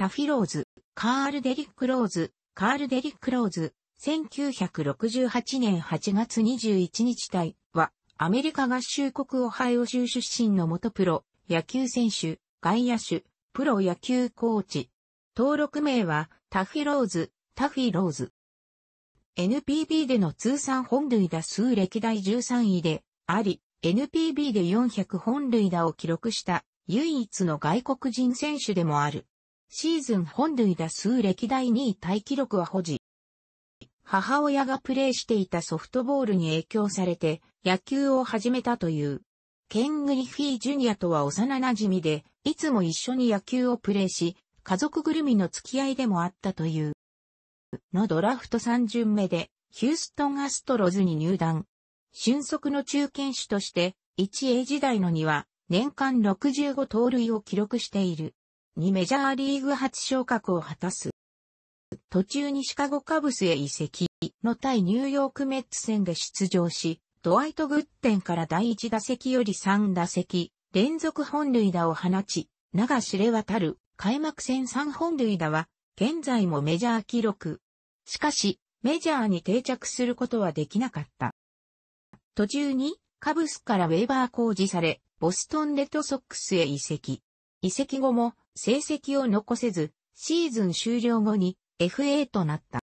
タフィローズ、カール・デリック・ローズ、カール・デリック・ローズ、1968年8月21日対は、アメリカ合衆国オハイオ州出身の元プロ、野球選手、外野手、プロ野球コーチ。登録名は、タフィローズ、タフィローズ。NPB での通算本塁打数歴代13位であり、NPB で400本塁打を記録した唯一の外国人選手でもある。シーズン本塁打数歴代2位タイ記録は保持。母親がプレーしていたソフトボールに影響されて野球を始めたという。ケン・グリフィー・ジュニアとは幼馴染で、いつも一緒に野球をプレーし、家族ぐるみの付き合いでもあったという。のドラフト3巡目で、ヒューストン・アストロズに入団。俊足の中堅手として、1A 時代のには、年間65盗塁を記録している。にメジャーリーグ初昇格を果たす。途中にシカゴカブスへ移籍の対ニューヨークメッツ戦で出場し、ドワイト・グッテンから第1打席より3打席、連続本塁打を放ち、長知れ渡る開幕戦3本塁打は、現在もメジャー記録。しかし、メジャーに定着することはできなかった。途中に、カブスからウェーバー工事され、ボストンレッドソックスへ移籍。移籍後も、成績を残せず、シーズン終了後に FA となった。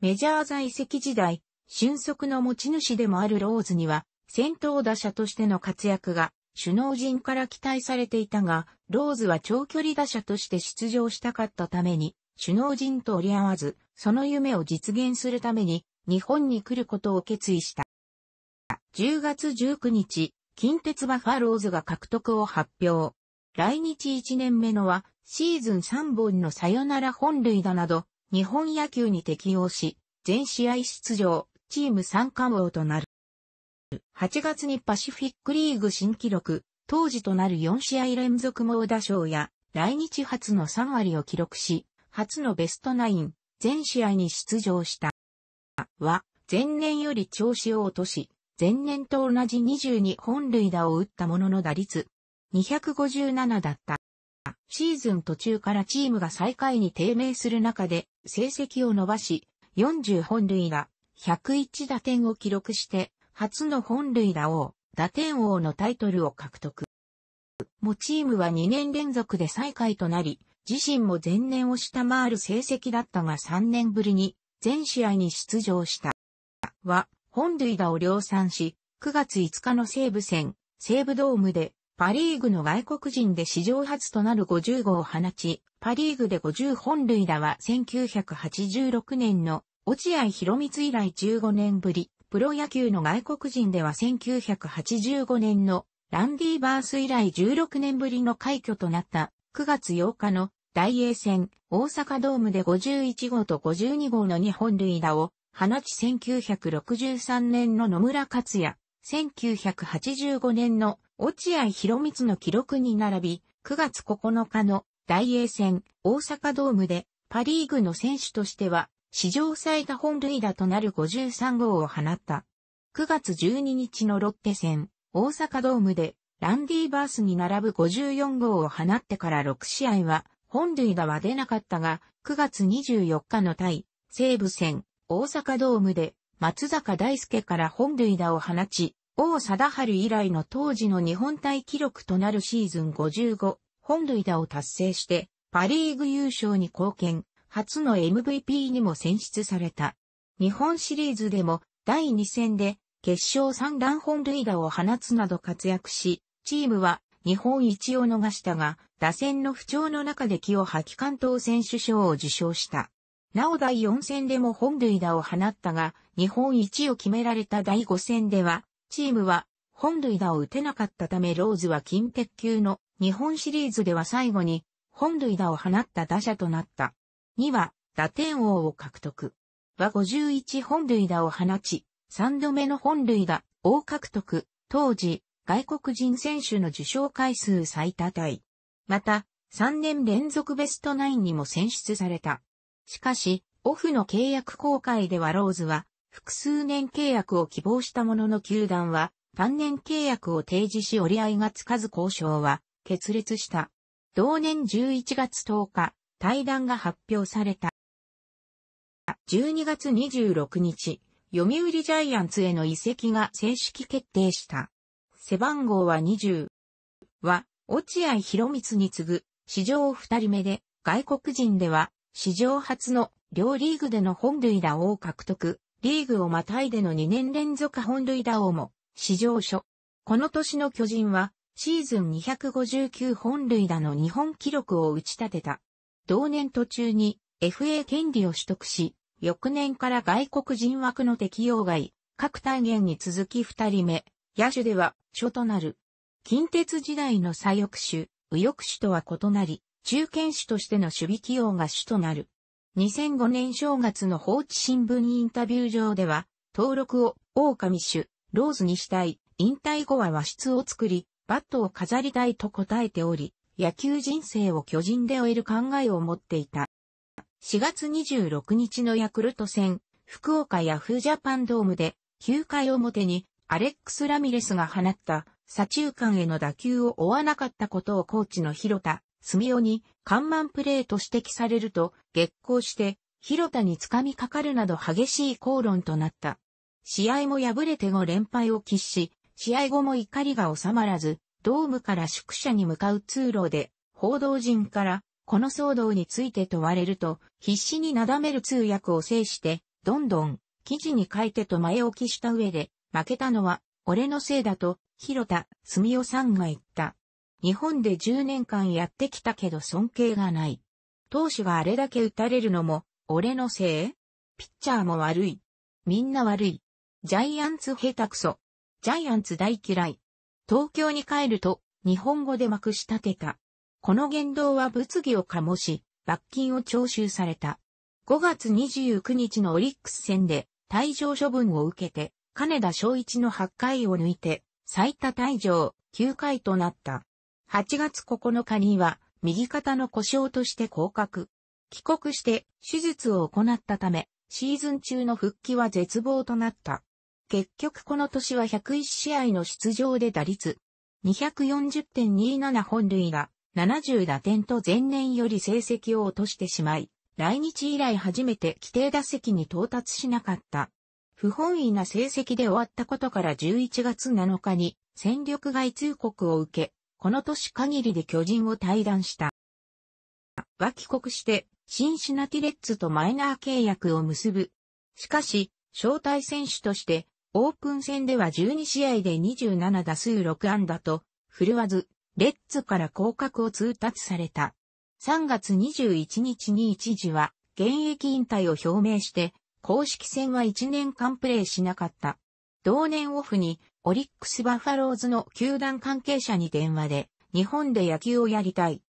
メジャー在籍時代、俊足の持ち主でもあるローズには、先頭打者としての活躍が首脳陣から期待されていたが、ローズは長距離打者として出場したかったために、首脳陣と折り合わず、その夢を実現するために、日本に来ることを決意した。10月19日、近鉄バファローズが獲得を発表。来日1年目のは、シーズン3本のサヨナラ本塁打など、日本野球に適応し、全試合出場、チーム三冠王となる。8月にパシフィックリーグ新記録、当時となる4試合連続猛打賞や、来日初の3割を記録し、初のベストナイン、全試合に出場した。は、前年より調子を落とし、前年と同じ22本塁打を打ったものの打率、257だった。シーズン途中からチームが最下位に低迷する中で成績を伸ばし、40本塁打、101打点を記録して、初の本塁打王、打点王のタイトルを獲得。もチームは2年連続で最下位となり、自身も前年を下回る成績だったが3年ぶりに全試合に出場した。は、本塁打を量産し、9月5日の西武戦、西武ドームでパリーグの外国人で史上初となる50号を放ち、パリーグで50本塁打は1986年の落合博光以来15年ぶり、プロ野球の外国人では1985年のランディ・バース以来16年ぶりの快挙となった9月8日の大英戦大阪ドームで51号と52号の2本塁打を放ち1963年の野村克也、1985年の落合博光の記録に並び、9月9日の大英戦大阪ドームでパリーグの選手としては史上最多本塁打となる53号を放った。9月12日のロッテ戦大阪ドームでランディーバースに並ぶ54号を放ってから6試合は本塁打は出なかったが9月24日の対西武戦大阪ドームで松坂大輔から本塁打を放ち王貞治以来の当時の日本体記録となるシーズン55本塁打を達成して、パリーグ優勝に貢献、初の MVP にも選出された。日本シリーズでも第2戦で決勝3弾本塁打を放つなど活躍し、チームは日本一を逃したが、打線の不調の中で気を吐き関東選手賞を受賞した。なお第4戦でも本塁打を放ったが、日本一を決められた第5戦では、チームは本塁打を打てなかったためローズは近鉄級の日本シリーズでは最後に本塁打を放った打者となった。2は打点王を獲得。は51本塁打を放ち、3度目の本塁打を獲得。当時、外国人選手の受賞回数最多タイ。また、3年連続ベストナインにも選出された。しかし、オフの契約公開ではローズは複数年契約を希望したものの球団は、単年契約を提示し折り合いがつかず交渉は決裂した。同年11月10日、対談が発表された。12月26日、読売ジャイアンツへの移籍が正式決定した。背番号は20は、落合博光に次ぐ、史上2人目で、外国人では、史上初の両リーグでの本塁打を獲得、リーグをまたいでの2年連続本塁打王も、史上初。この年の巨人は、シーズン259本塁打の日本記録を打ち立てた。同年途中に FA 権利を取得し、翌年から外国人枠の適用外、各単元に続き2人目、野手では、初となる。近鉄時代の左翼手、右翼手とは異なり、中堅手としての守備起用が主となる。2005年正月の放置新聞インタビュー上では、登録を狼種、ローズにしたい、引退後は和室を作り、バットを飾りたいと答えており、野球人生を巨人で終える考えを持っていた。4月26日のヤクルト戦、福岡ヤフージャパンドームで、9回表にアレックス・ラミレスが放った左中間への打球を追わなかったことをコーチの広田、住夫に看板プレーと指摘されると、激光して、広田につかみかかるなど激しい口論となった。試合も敗れて5連敗を喫し、試合後も怒りが収まらず、ドームから宿舎に向かう通路で、報道陣から、この騒動について問われると、必死になだめる通訳を制して、どんどん、記事に書いてと前置きした上で、負けたのは、俺のせいだと、広田、住代さんが言った。日本で10年間やってきたけど尊敬がない。投手があれだけ打たれるのも、俺のせいピッチャーも悪い。みんな悪い。ジャイアンツ下手くそ。ジャイアンツ大嫌い。東京に帰ると、日本語でまくし立てた。この言動は物議を醸し、罰金を徴収された。5月29日のオリックス戦で、退場処分を受けて、金田昭一の8回を抜いて、最多退場、9回となった。8月9日には右肩の故障として降格。帰国して手術を行ったため、シーズン中の復帰は絶望となった。結局この年は101試合の出場で打率240.27本塁が70打点と前年より成績を落としてしまい、来日以来初めて規定打席に到達しなかった。不本意な成績で終わったことから11月7日に戦力外通告を受け、この年限りで巨人を退団した。は帰国して、シンシナティレッツとマイナー契約を結ぶ。しかし、招待選手として、オープン戦では12試合で27打数6安打と、振るわず、レッツから降格を通達された。3月21日に一時は、現役引退を表明して、公式戦は1年間プレーしなかった。同年オフにオリックスバファローズの球団関係者に電話で日本で野球をやりたい。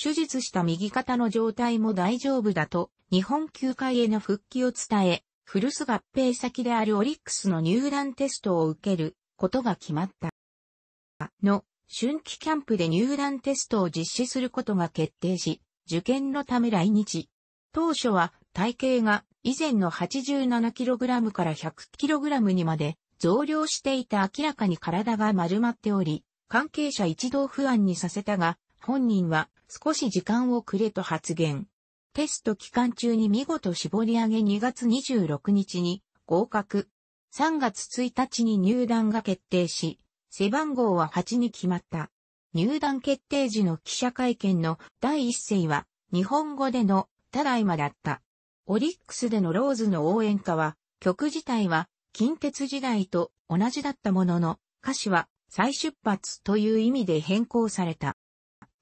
手術した右肩の状態も大丈夫だと日本球界への復帰を伝え、古巣合併先であるオリックスの入団テストを受けることが決まった。の、春季キャンプで入団テストを実施することが決定し、受験のため来日。当初は体型が以前の 87kg から 100kg にまで増量していた明らかに体が丸まっており、関係者一同不安にさせたが、本人は少し時間をくれと発言。テスト期間中に見事絞り上げ2月26日に合格。3月1日に入団が決定し、背番号は8に決まった。入団決定時の記者会見の第一声は日本語でのただいまだった。オリックスでのローズの応援歌は曲自体は近鉄時代と同じだったものの、歌詞は再出発という意味で変更された。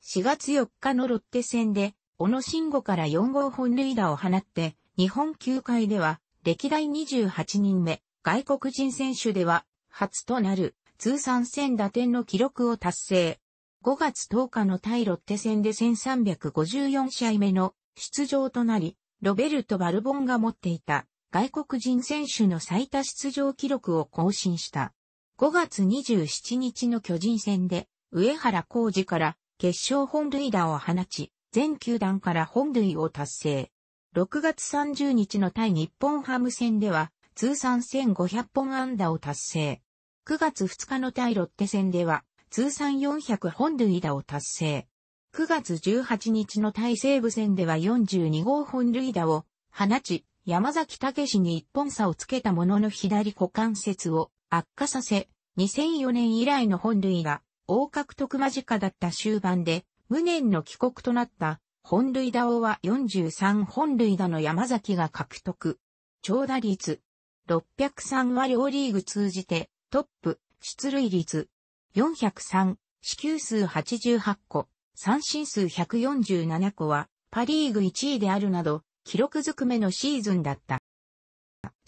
4月4日のロッテ戦で、小野慎吾から4号本塁打を放って、日本球界では歴代28人目、外国人選手では初となる通算1000打点の記録を達成。5月10日の対ロッテ戦で1354試合目の出場となり、ロベルト・バルボンが持っていた外国人選手の最多出場記録を更新した。5月27日の巨人戦で、上原浩二から決勝本塁打を放ち、全球団から本塁を達成。6月30日の対日本ハム戦では、通算1500本安打を達成。9月2日の対ロッテ戦では、通算400本塁打を達成。9月18日の対西武戦では42号本塁打を放ち、山崎武に一本差をつけたものの左股関節を悪化させ、2004年以来の本類が、大獲得間近だった終盤で、無念の帰国となった本類打王は43本類打の山崎が獲得。長打率。603は両リーグ通じてトップ、出塁率。403、支給数88個、三振数147個はパリーグ1位であるなど、記録ずくめのシーズンだった。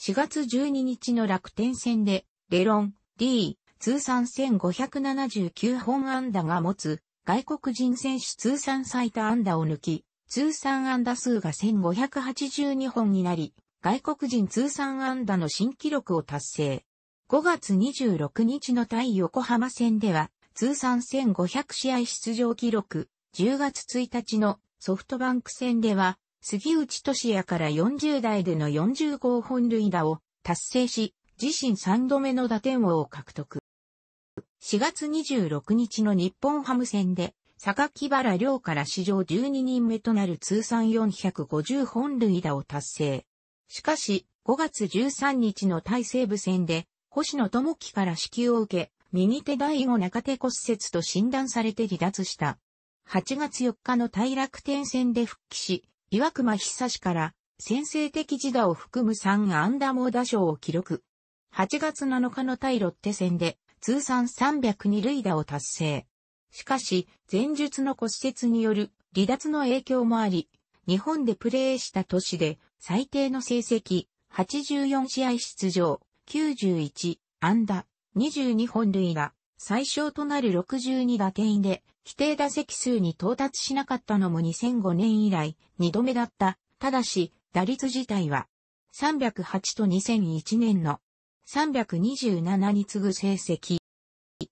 4月12日の楽天戦で、レロン、D、通算1579本安打が持つ、外国人選手通算最多安打を抜き、通算安打数が1582本になり、外国人通算安打の新記録を達成。5月26日の対横浜戦では、通算1500試合出場記録、10月1日のソフトバンク戦では、杉内俊也から40代での40号本塁打を達成し、自身3度目の打点王を獲得。4月26日の日本ハム戦で、坂木原亮から史上12人目となる通算450本塁打を達成。しかし、5月13日の大西部戦で、星野智樹から支給を受け、右手第5中手骨折と診断されて離脱した。8月4日の大楽天戦で復帰し、岩隈久志から先制的自打を含む3安打猛打賞を記録。8月7日の対ロッテ戦で通算302塁打を達成。しかし、前述の骨折による離脱の影響もあり、日本でプレーした年で最低の成績、84試合出場、91安打、22本塁打、最小となる62打点で規定打席数に到達しなかったのも2005年以来2度目だった。ただし、打率自体は308と2001年の327に次ぐ成績。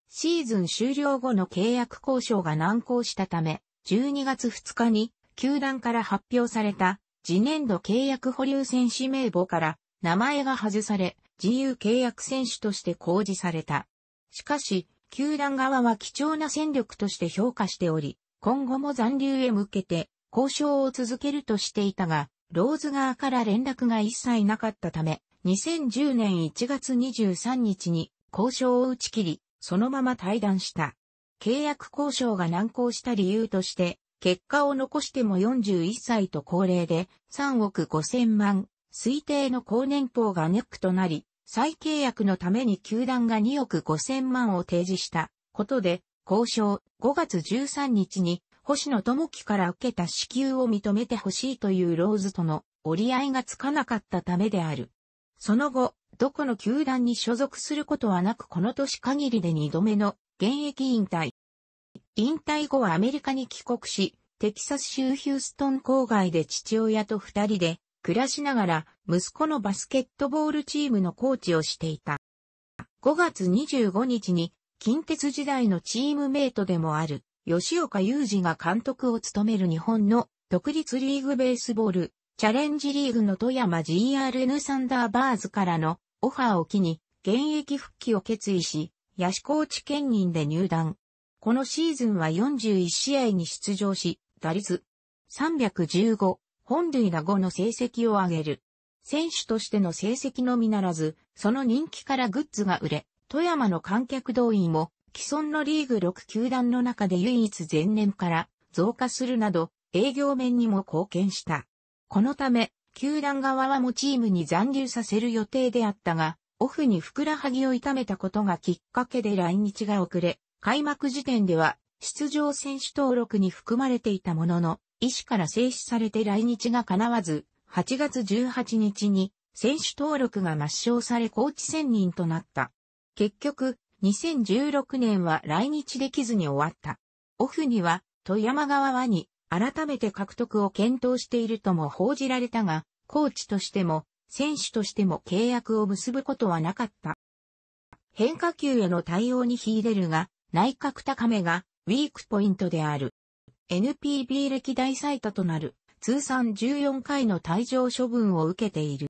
シーズン終了後の契約交渉が難航したため、12月2日に球団から発表された次年度契約保留選手名簿から名前が外され、自由契約選手として公示された。しかし、球団側は貴重な戦力として評価しており、今後も残留へ向けて交渉を続けるとしていたが、ローズ側から連絡が一切なかったため、2010年1月23日に交渉を打ち切り、そのまま退団した。契約交渉が難航した理由として、結果を残しても41歳と高齢で3億5 0 0 0万、推定の高年俸がネックとなり、再契約のために球団が2億5千万を提示したことで、交渉5月13日に星野智樹から受けた支給を認めてほしいというローズとの折り合いがつかなかったためである。その後、どこの球団に所属することはなくこの年限りで2度目の現役引退。引退後はアメリカに帰国し、テキサス州ヒューストン郊外で父親と二人で暮らしながら、息子のバスケットボールチームのコーチをしていた。5月25日に、近鉄時代のチームメイトでもある、吉岡雄二が監督を務める日本の独立リーグベースボール、チャレンジリーグの富山 GRN サンダーバーズからのオファーを機に、現役復帰を決意し、野シコーチ兼任で入団。このシーズンは41試合に出場し、打率315、本塁打後の成績を上げる。選手としての成績のみならず、その人気からグッズが売れ、富山の観客動員も既存のリーグ6球団の中で唯一前年から増加するなど、営業面にも貢献した。このため、球団側はもチームに残留させる予定であったが、オフにふくらはぎを痛めたことがきっかけで来日が遅れ、開幕時点では出場選手登録に含まれていたものの、医師から制止されて来日が叶わず、8月18日に選手登録が抹消されコーチ選人となった。結局、2016年は来日できずに終わった。オフには、富山側はに、改めて獲得を検討しているとも報じられたが、コーチとしても、選手としても契約を結ぶことはなかった。変化球への対応に秀でるが、内角高めが、ウィークポイントである。NPB 歴代最多となる通算14回の退場処分を受けている。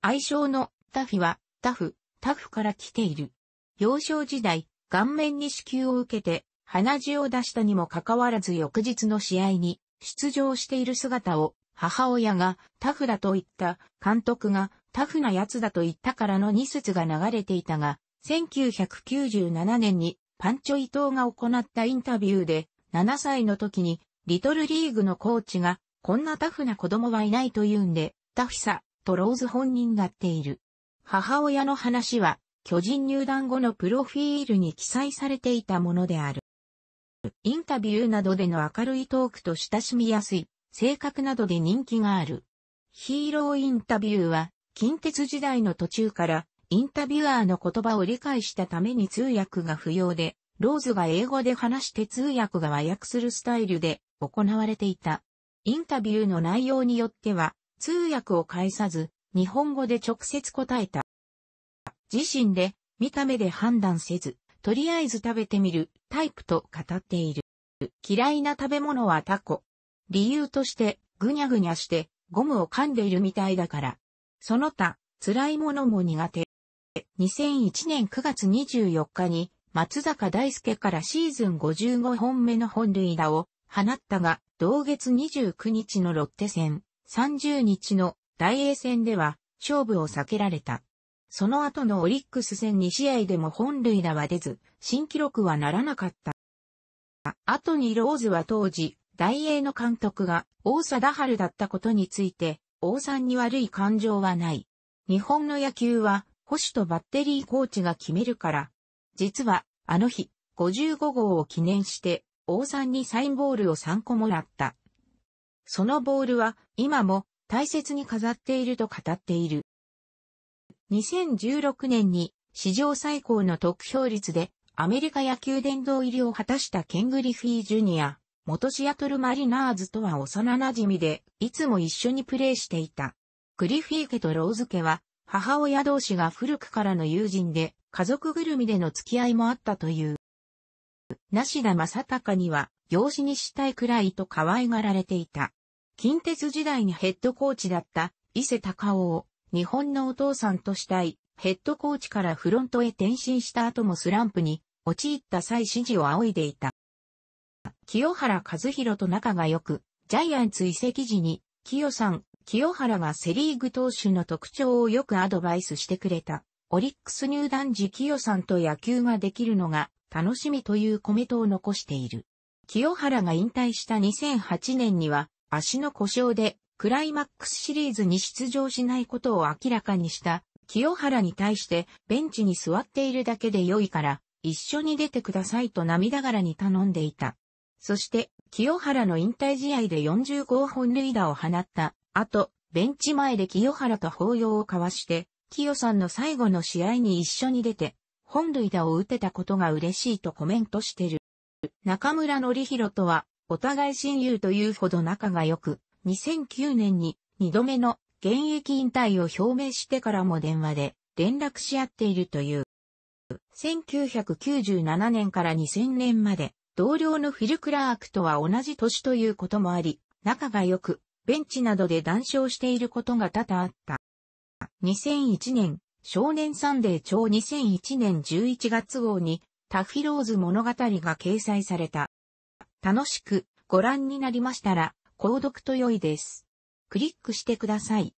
愛称のタフィはタフ、タフから来ている。幼少時代、顔面に支給を受けて鼻血を出したにもかかわらず翌日の試合に出場している姿を母親がタフだと言った監督がタフな奴だと言ったからの2節が流れていたが、1997年にパンチョイ島が行ったインタビューで7歳の時に、リトルリーグのコーチが、こんなタフな子供はいないと言うんで、タフさ、とローズ本人がっている。母親の話は、巨人入団後のプロフィールに記載されていたものである。インタビューなどでの明るいトークと親しみやすい、性格などで人気がある。ヒーローインタビューは、近鉄時代の途中から、インタビュアーの言葉を理解したために通訳が不要で、ローズが英語で話して通訳が和訳するスタイルで行われていた。インタビューの内容によっては、通訳を介さず、日本語で直接答えた。自身で、見た目で判断せず、とりあえず食べてみる、タイプと語っている。嫌いな食べ物はタコ。理由として、ぐにゃぐにゃして、ゴムを噛んでいるみたいだから。その他、辛いものも苦手。2001年9月24日に、松坂大輔からシーズン55本目の本塁打を放ったが、同月29日のロッテ戦、30日の大英戦では勝負を避けられた。その後のオリックス戦2試合でも本塁打は出ず、新記録はならなかった。後にローズは当時、大英の監督が大貞春だったことについて、王さんに悪い感情はない。日本の野球は、保守とバッテリーコーチが決めるから、実は、あの日、55号を記念して、王さんにサインボールを3個もらった。そのボールは、今も、大切に飾っていると語っている。2016年に、史上最高の得票率で、アメリカ野球殿堂入りを果たしたケン・グリフィー・ジュニア、元シアトル・マリナーズとは幼馴染で、いつも一緒にプレーしていた。グリフィー家とローズ家は、母親同士が古くからの友人で、家族ぐるみでの付き合いもあったという。梨田正かには、養子にしたいくらいと可愛がられていた。近鉄時代にヘッドコーチだった伊勢隆夫を日本のお父さんとしたいヘッドコーチからフロントへ転身した後もスランプに陥った際指示を仰いでいた。清原和弘と仲が良く、ジャイアンツ移籍時に、清さん、清原がセリーグ投手の特徴をよくアドバイスしてくれた。オリックス入団時清さんと野球ができるのが楽しみというコメントを残している。清原が引退した2008年には足の故障でクライマックスシリーズに出場しないことを明らかにした清原に対してベンチに座っているだけで良いから一緒に出てくださいと涙柄に頼んでいた。そして清原の引退試合で40号本塁打を放ったあと、ベンチ前で清原と抱擁を交わして、清さんの最後の試合に一緒に出て、本塁打を打てたことが嬉しいとコメントしてる。中村則弘とは、お互い親友というほど仲が良く、2009年に2度目の現役引退を表明してからも電話で連絡し合っているという。1997年から2000年まで同僚のフィル・クラークとは同じ年ということもあり、仲が良く、ベンチなどで談笑していることが多々あった。2001年、少年サンデー超2001年11月号に、タフィローズ物語が掲載された。楽しくご覧になりましたら、購読と良いです。クリックしてください。